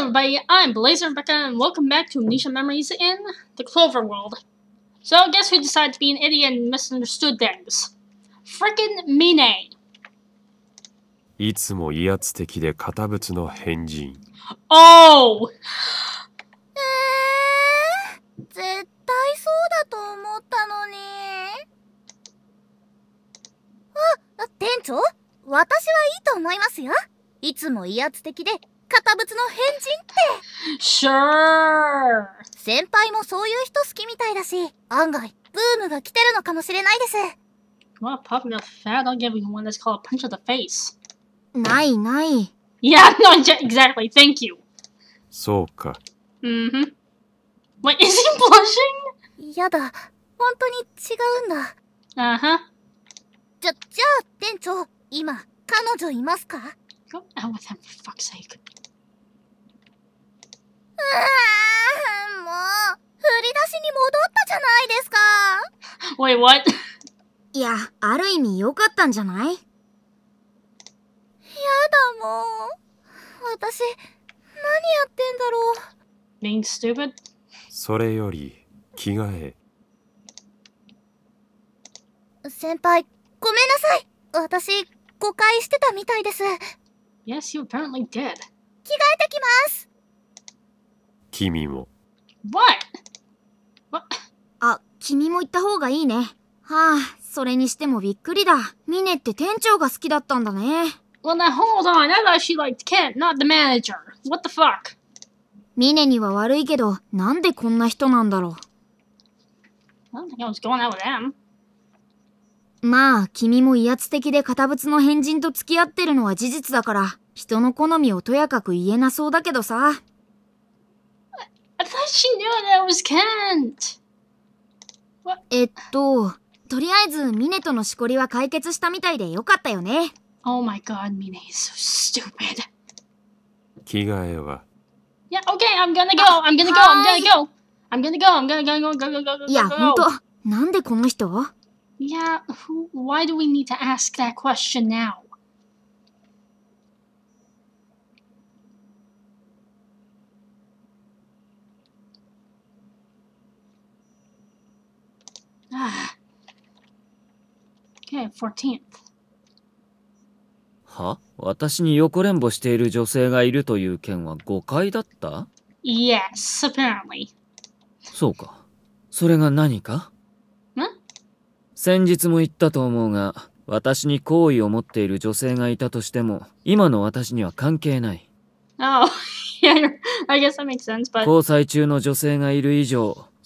Hello everybody, I'm Blazer and Becca, and welcome back to Amnesia Memories in the Clover World. So guess who decided to be an idiot and misunderstood things? Frickin' Mine! いつも威圧的で堅物の変人。Oh! えー、絶対そうだと思ったのに。あ、店長、私はいいと思いますよ。いつも威圧的で堅物の変人って。Sure! 先輩もそういう人好きみたいだし、案外、ブームが来てるのかもしれないです。Well, popping up fat, I'll give you one that's called a punch of the face. ないない。Yeah, no, exactly. Thank you. そうか。Mm-hmm. Wait, is he blushing? やだ。本当に違うんだ。あは。じゃ、じゃあ、店長、今、彼女いますか Go out with him, for fuck's sake. もう、振り出しに戻ったじゃないですか。Wait, what? いや、ある意味良かったんじゃないやだもう。私、何やってんだろう。Being stupid? それより、着替え。先輩、ごめんなさい。私、誤解してたみたいです。Yes, you apparently did. 着替えてきます。君も。What? What? あ、君も行った方がいいね。はあ、それにしてもびっくりだ。ミネって店長が好きだったんだね。Well now hold on, I thought she liked Kent, not the manager. What the fuck? ミネには悪いけど、なんでこんな人なんだろう。まあ、君も威圧的で堅物の変人と付き合ってるのは事実だから、人の好みをとやかく言えなそうだけどさ。I thought she knew that was Kent. What? えっと、とりあえずミネとのしこりは解決したみたいでよかったよね。Oh my god, Mine is so stupid. 着替えは Yeah, okay, I'm gonna go, I'm gonna go, I'm gonna go. I'm gonna go, I'm gonna go, go, go, go, go. いや、ほんと、なんでこの人 Yeah, who, why do we need to ask that question now? 14th. は私に横連母している女性がいるという件は誤解だった ?Yes, apparently. そうか。それが何かん先日も言ったと思うが、私に好意を持っている女性がいたとしても、今の私には関係ない。Oh, yeah, I guess that makes sense, but... 交際中の女性がいる以上、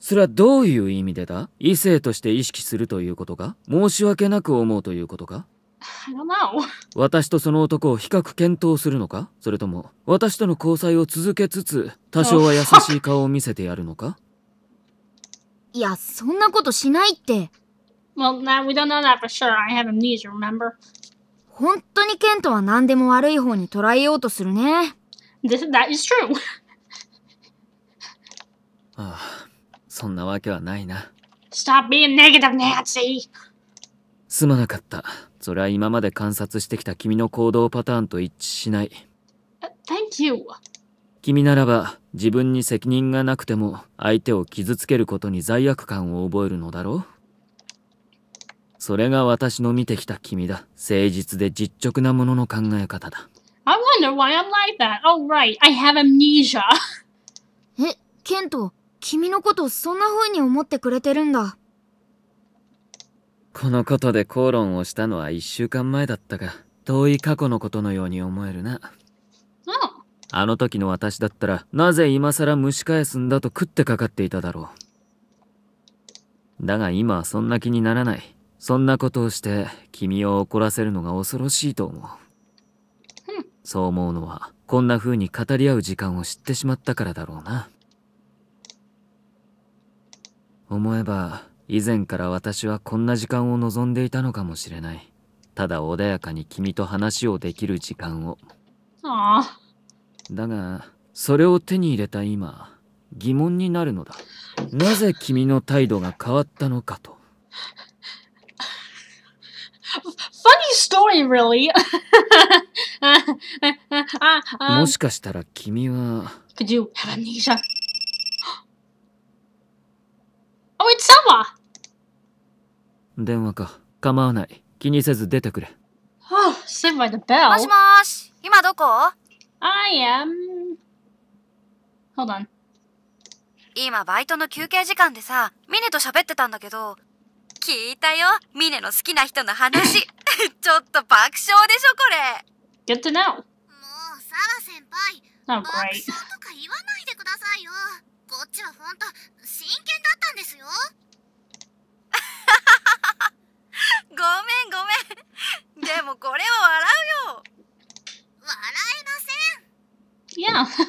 それはどういう意味でだ異性として意識するということか申し訳なく思うということか 私とその男を比較検討するのかそれとも私との交際を続けつつ多少は優しい顔を見せてやるのかいやそんなことしないって Well, w e don't know that for sure. I have a n e remember? 本当にケントは何でも悪い方に捉えようとするね。This, that is true. ああ。そんなわけはないな。Stop being negative, Nancy! すまなかった。それは今まで観察してきた君の行動パターンと一致しない。Thank you. 君ならば自分に責任がなくても相手を傷つけることに罪悪感を覚えるのだろうそれが私の見てきた君だ。誠実で実直なものの考え方だ。I wonder why I'm like that. Oh, right. I have amnesia. え、ケント。君のことそんな風に思ってくれてるんだこのことで口論をしたのは1週間前だったが遠い過去のことのように思えるなあの時の私だったらなぜ今更蒸し返すんだと食ってかかっていただろうだが今はそんな気にならないそんなことをして君を怒らせるのが恐ろしいと思うそう思うのはこんな風に語り合う時間を知ってしまったからだろうな思えば以前から私はこんな時間を望んでいたのかもしれないただ穏やかに君と話をできる時間をだがそれを手に入れた今疑問になるのだなぜ君の態度が変わったのかと Funny story, really. もしかしたら君は Could you have amnesia? Oh, it's Sawa! 電話か。構わない。気にせず出てくれ。Oh, sit by the bell. もしもし、今どこ ?I am... Hold on. 今バイトの休憩時間でさ、ミネと喋ってたんだけど、聞いたよ、ミネの好きな人の話。ちょっと爆笑でしょ、これ。Good to know. もう、サワ先輩、oh, 爆笑とか言わないでくださいよ。こっちは本当真剣だったんですよごめんごめんでもこれは笑うよ笑えません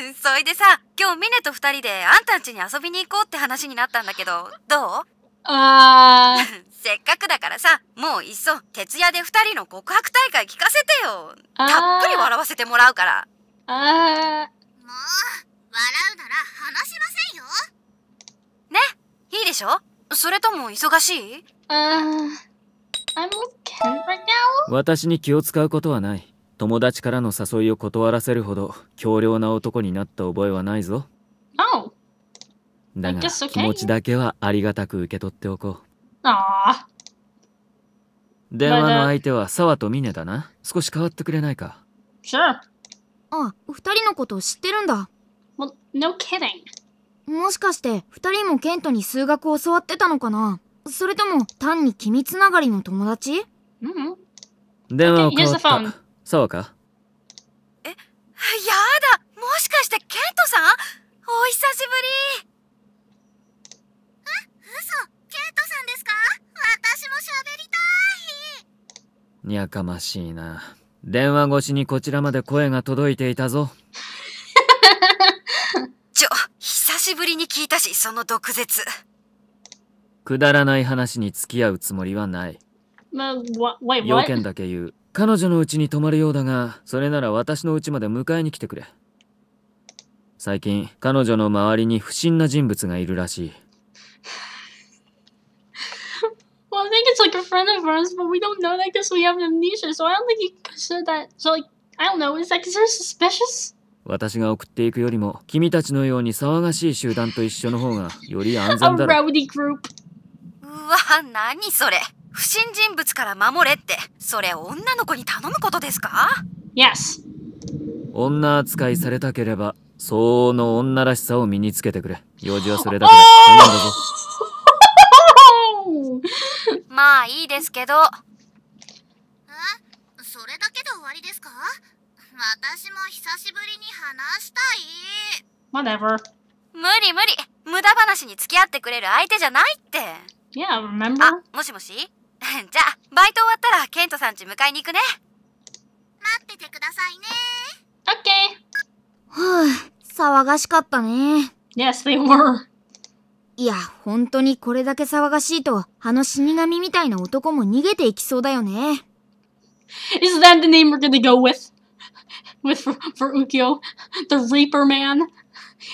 いや そいでさ今日ミネと2人であんたんちに遊びに行こうって話になったんだけどどうあー せっかくだからさもういっそ徹夜で2人の告白大会聞かせてよたっぷり笑わせてもらうからあーもう笑うなら話しませんよいいでしょそれとも忙しい、uh, 私に気を使うことはない友達からの誘いを断らせるほど強力な男になった覚えはないぞ、oh. だが、okay. 気持ちだけはありがたく受け取っておこう、a w 電話の相手は沢と峰だな少し変わってくれないか Sure あ、二人のことを知ってるんだ Well, no kidding もしかして二人もケントに数学教わってたのかなそれとも単に君つながりの友達ううん。電話を変わった。そうか。え、やだもしかしてケントさんお久しぶりえ、嘘ケントさんですか私も喋りたいやかましいな。電話越しにこちらまで声が届いていたぞ。しぶりに聞いたし、その毒舌。くだらない話に付き合うつもりはない。ま、wait, 要件だけ言う。彼女のうちに泊まるようだが、それなら私のうちまで迎えに来てくれ。最近、彼女の周りに不審な人物がいるらしい。well, I think it's like a friend of ours, but we don't know that because we have amnesia, so I don't think you consider that. So, like, I don't know, is that considered suspicious? 私が送っていくよりも君たちのように騒がしい集団と一緒の方がより安全だろう。うわ、何それ。不審人物から守れって、それ女の子に頼むことですか ?Yes。女扱いされたければ、相応の女らしさを身につけてくれ。用事はそれだから 頼んだぞ。まあいいですけど。えそれだけで終わりですか私も久しぶりに話したい。Whatever. 無理無理。無駄話に付き合ってくれる相手じゃないって。Yeah, remember? あ、もしもし じゃあ、バイト終わったらケントさん家迎えに行くね。待っててくださいね。OK! ふあ、騒がしかったね。Yes, they were. いや、本当にこれだけ騒がしいと、あの死神みたいな男も逃げていきそうだよね。Is that the name we're gonna go with? with for, for Ukyo, the Reaper Man.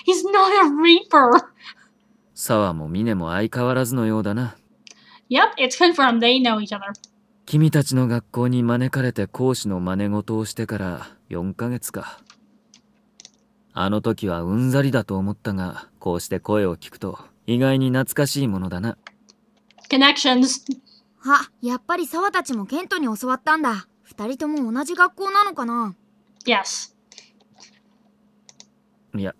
He's not a Reaper. サワもミネも相変わらずのようだな。Yep, it's confirmed. They know each other. 君たちの学校に招かれて講師の真似事をしてから4ヶ月か。あの時はうんざりだと思ったが、こうして声を聞くと意外に懐かしいものだな。Connections! あ、やっぱり沢たちもケントに教わったんだ。2人とも同じ学校なのかな Yes. いや、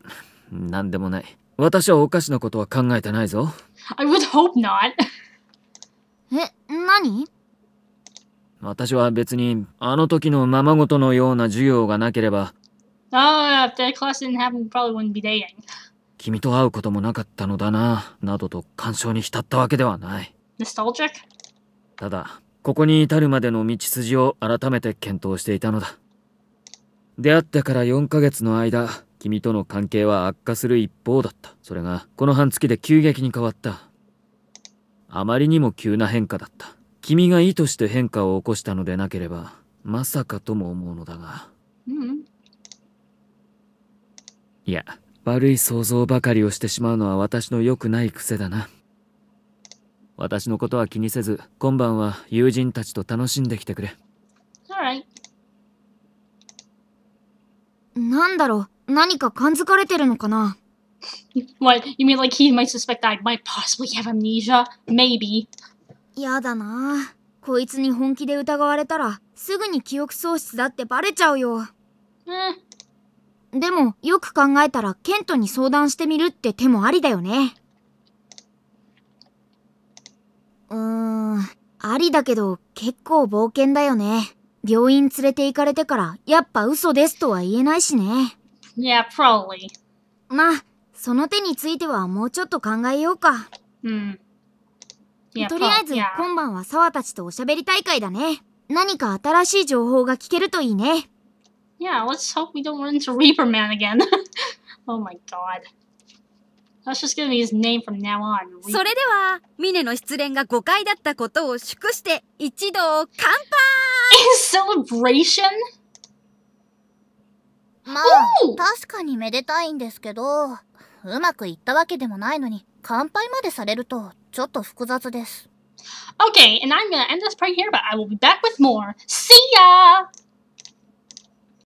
なんでもない。私はお菓子のことは考えてないぞ。I would hope not. え、何私は別にあの時のままごとのような授業がなければ。君と会うこともなかったのだな、などと感傷に浸ったわけではない。Nostalgic? ただ、ここに至るまでの道筋を改めて検討していたのだ。出会ってから4ヶ月の間、君との関係は悪化する一方だった。それが、この半月で急激に変わった。あまりにも急な変化だった。君が意図して変化を起こしたのでなければ、まさかとも思うのだが。うん。いや、悪い想像ばかりをしてしまうのは私の良くない癖だな。私のことは気にせず、今晩は友人たちと楽しんできてくれ。なんだろう、何か感づかれてるのかな What? You mean like he might suspect that I might possibly have amnesia? Maybe. やだなぁ。こいつに本気で疑われたら、すぐに記憶喪失だってバレちゃうよ。うん。でも、よく考えたら、ケントに相談してみるって手もありだよね。うーん、ありだけど、結構冒険だよね。病院連れて行かれてから、やっぱ嘘ですとは言えないしね。Yeah, probably. まあ、その手についてはもうちょっと考えようか。うん。とりあえず、yeah. 今晩は沢たちとおしゃべり大会だね。何か新しい情報が聞けるといいね。Yeah, let's hope we don't run into Reaper Man again. oh my god. t h t s just g e his name from now on. それでは、ミネの失恋が誤解だったことを祝して、一同乾杯 In celebration? まあ、確かにめでたいんですけど、うまくいったわけでもないのに、乾杯までされるとちょっと複雑です。Okay, and I'm gonna end this part here, but I will be back with more. See ya!